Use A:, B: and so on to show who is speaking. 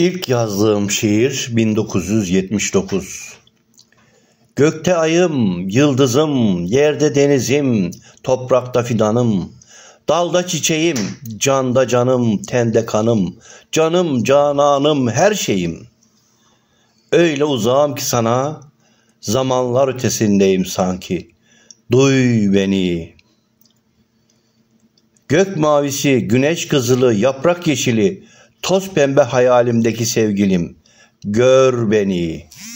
A: İlk yazdığım şiir 1979. Gökte ayım, yıldızım, yerde denizim, toprakta fidanım. Dalda çiçeğim, canda canım, tende kanım, canım, cananım, her şeyim. Öyle uzağım ki sana, zamanlar ötesindeyim sanki. Duy beni. Gök mavisi, güneş kızılı, yaprak yeşili, toz pembe hayalimdeki sevgilim, gör beni.''